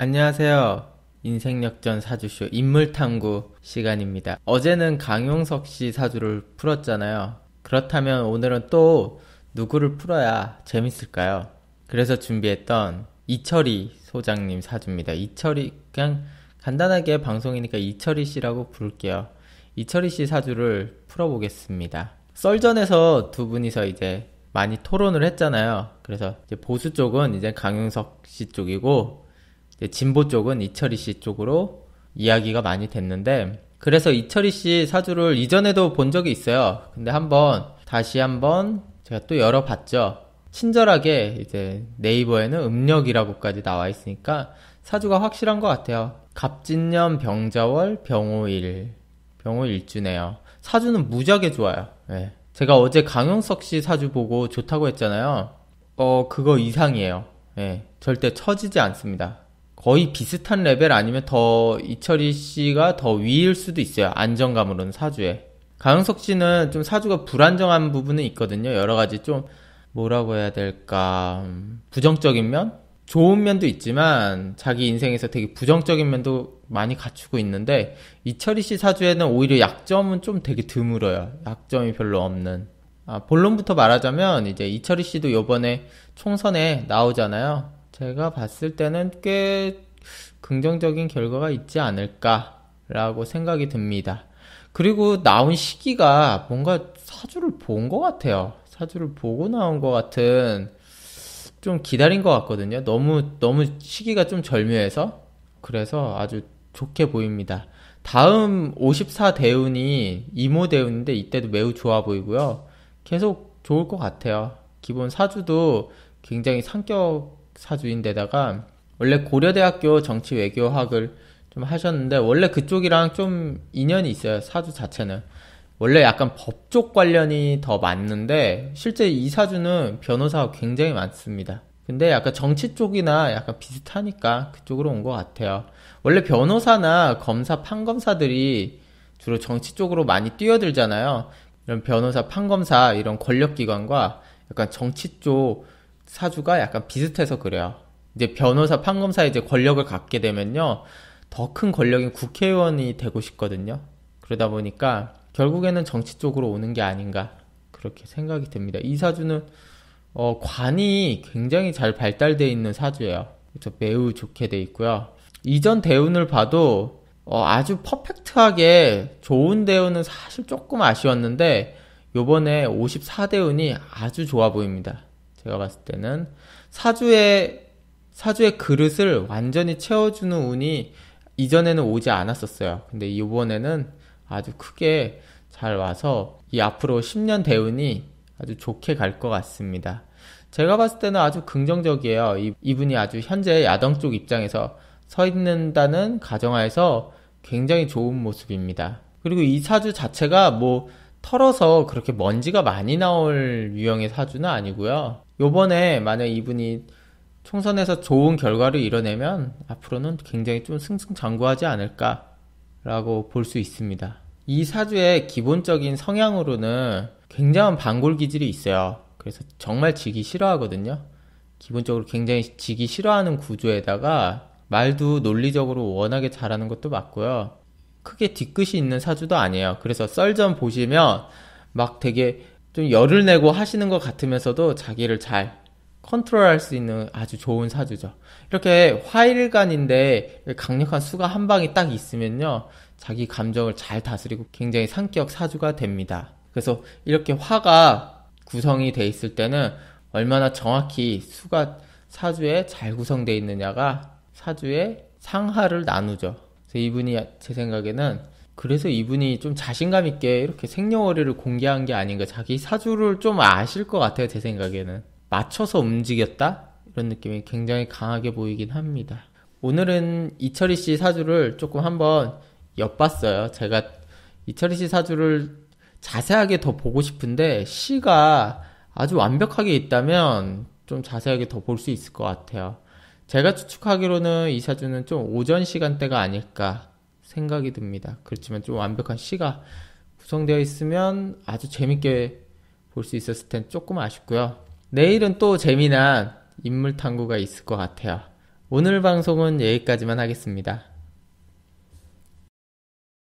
안녕하세요. 인생역전 사주쇼 인물탐구 시간입니다. 어제는 강용석 씨 사주를 풀었잖아요. 그렇다면 오늘은 또 누구를 풀어야 재밌을까요? 그래서 준비했던 이철이 소장님 사주입니다. 이철이 그냥 간단하게 방송이니까 이철이 씨라고 부를게요. 이철이 씨 사주를 풀어보겠습니다. 썰전에서 두 분이서 이제 많이 토론을 했잖아요. 그래서 보수 쪽은 이제 강용석 씨 쪽이고 진보 쪽은 이철희 씨 쪽으로 이야기가 많이 됐는데 그래서 이철희 씨 사주를 이전에도 본 적이 있어요. 근데 한번 다시 한번 제가 또 열어봤죠. 친절하게 이제 네이버에는 음력이라고까지 나와 있으니까 사주가 확실한 것 같아요. 갑진년 병자월 병호일 병호일주네요. 사주는 무지하게 좋아요. 네. 제가 어제 강용석 씨 사주 보고 좋다고 했잖아요. 어 그거 이상이에요. 네. 절대 처지지 않습니다. 거의 비슷한 레벨 아니면 더 이철희 씨가 더 위일 수도 있어요. 안정감으로는 사주에. 강영석 씨는 좀 사주가 불안정한 부분은 있거든요. 여러 가지 좀 뭐라고 해야 될까. 음, 부정적인 면? 좋은 면도 있지만 자기 인생에서 되게 부정적인 면도 많이 갖추고 있는데 이철희 씨 사주에는 오히려 약점은 좀 되게 드물어요. 약점이 별로 없는. 아, 본론부터 말하자면 이제 이철희 씨도 요번에 총선에 나오잖아요. 제가 봤을 때는 꽤 긍정적인 결과가 있지 않을까라고 생각이 듭니다. 그리고 나온 시기가 뭔가 사주를 본 것 같아요. 사주를 보고 나온 것 같은 좀 기다린 것 같거든요. 너무 너무 시기가 좀 절묘해서 그래서 아주 좋게 보입니다. 다음 54 대운이 이모 대운인데 이때도 매우 좋아 보이고요. 계속 좋을 것 같아요. 기본 사주도 굉장히 성격 사주인데다가 원래 고려대학교 정치외교학을 좀 하셨는데 원래 그쪽이랑 좀 인연이 있어요. 사주 자체는. 원래 약간 법 쪽 관련이 더 많는데 실제 이 사주는 변호사가 굉장히 많습니다. 근데 약간 정치 쪽이나 약간 비슷하니까 그쪽으로 온 것 같아요. 원래 변호사나 검사, 판검사들이 주로 정치 쪽으로 많이 뛰어들잖아요. 이런 변호사, 판검사 이런 권력기관과 약간 정치 쪽 사주가 약간 비슷해서 그래요. 이제 변호사, 판검사 이제 권력을 갖게 되면요. 더 큰 권력인 국회의원이 되고 싶거든요. 그러다 보니까 결국에는 정치 쪽으로 오는 게 아닌가 그렇게 생각이 듭니다. 이 사주는 어, 관이 굉장히 잘 발달되어 있는 사주예요. 그래서 매우 좋게 돼 있고요. 이전 대운을 봐도 어, 아주 퍼펙트하게 좋은 대운은 사실 조금 아쉬웠는데 요번에 54대운이 아주 좋아 보입니다. 제가 봤을 때는 사주의 사주의 그릇을 완전히 채워주는 운이 이전에는 오지 않았었어요. 근데 이번에는 아주 크게 잘 와서 이 앞으로 10년 대운이 아주 좋게 갈 것 같습니다. 제가 봤을 때는 아주 긍정적이에요. 이분이 아주 현재 야당 쪽 입장에서 서 있는다는 가정하에서 굉장히 좋은 모습입니다. 그리고 이 사주 자체가 뭐 털어서 그렇게 먼지가 많이 나올 유형의 사주는 아니고요. 요번에 만약 이분이 총선에서 좋은 결과를 이뤄내면 앞으로는 굉장히 좀 승승장구하지 않을까라고 볼 수 있습니다. 이 사주의 기본적인 성향으로는 굉장한 반골 기질이 있어요. 그래서 정말 지기 싫어하거든요. 기본적으로 굉장히 지기 싫어하는 구조에다가 말도 논리적으로 워낙에 잘하는 것도 맞고요. 크게 뒤끝이 있는 사주도 아니에요. 그래서 썰전 보시면 막 되게 좀 열을 내고 하시는 것 같으면서도 자기를 잘 컨트롤할 수 있는 아주 좋은 사주죠. 이렇게 화일간인데 강력한 수가 한방이딱 있으면요. 자기 감정을 잘 다스리고 굉장히 상격 사주가 됩니다. 그래서 이렇게 화가 구성이 돼 있을 때는 얼마나 정확히 수가 사주에 잘 구성되어 있느냐가 사주의 상하를 나누죠. 그래서 이분이 제 생각에는 그래서 이분이 좀 자신감 있게 이렇게 생년월일을 공개한 게 아닌가 자기 사주를 좀 아실 것 같아요 제 생각에는 맞춰서 움직였다 이런 느낌이 굉장히 강하게 보이긴 합니다 오늘은 이철희 씨 사주를 조금 한번 엿봤어요 제가 이철희 씨 사주를 자세하게 더 보고 싶은데 시가 아주 완벽하게 있다면 좀 자세하게 더 볼 수 있을 것 같아요 제가 추측하기로는 이 사주는 좀 오전 시간대가 아닐까 생각이 듭니다. 그렇지만 좀 완벽한 시가 구성되어 있으면 아주 재밌게 볼 수 있었을 텐 조금 아쉽고요. 내일은 또 재미난 인물 탐구가 있을 것 같아요. 오늘 방송은 여기까지만 하겠습니다.